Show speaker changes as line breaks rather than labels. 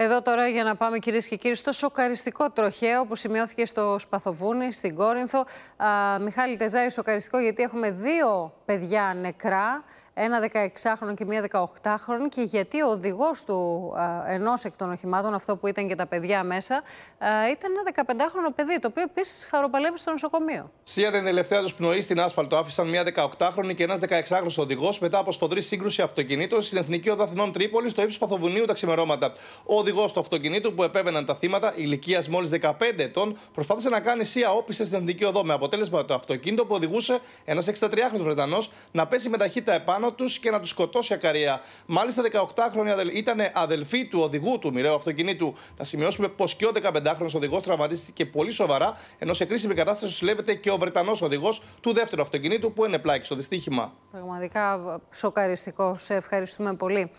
Εδώ τώρα για να πάμε κυρίες και κύριοι στο σοκαριστικό τροχαίο που σημειώθηκε στο Σπαθοβούνι, στην Κόρινθο. Α, Μιχάλη Τεζάρη, σοκαριστικό γιατί έχουμε δύο παιδιά νεκρά ένα 16χρονο και μία 18χρονη και γιατί ο οδηγός του ενός εκ των οχημάτων, αυτό που ήταν και τα παιδιά μέσα, ήταν ένα 15χρονο παιδί, το οποίο επίσης χαροπαλεύει στο νοσοκομείο.
Σία την τελευταία του πνοή στην άσφαλτο άφησαν μία 18χρονη και ένας 16χρονο οδηγός μετά από σφοδρή σύγκρουση αυτοκινήτων στην Εθνική Οδαθινών Τρίπολης στο ύψος Παθοβουνίου τα ξημερώματα. Ο οδηγός του αυτοκινήτου που επέβαιναν τα θύματα ηλικίας μόλις 15 ετών προσπάθησε να κάνει σία όπιστε στην Εθνική Οδό με αποτέλεσμα το αυτοκίνητο που οδηγούσε ένας 63χρονο Βρετανός να κανει σια οπιστα στην εθνικη οδο με ταχύτητα επάνω τους και να τους σκοτώσει ακαρία. Μάλιστα, 18χρονοι ήταν αδελφοί του οδηγού του μοιραίου αυτοκινήτου. Να σημειώσουμε πως και ο 15χρονο οδηγός τραυματίστηκε πολύ σοβαρά, ενώ σε κρίσιμη κατάσταση συλλέγεται και ο Βρετανός οδηγός του δεύτερου αυτοκινήτου που είναι πλάκη στο δυστύχημα.
Πραγματικά σοκαριστικό. Σε ευχαριστούμε πολύ.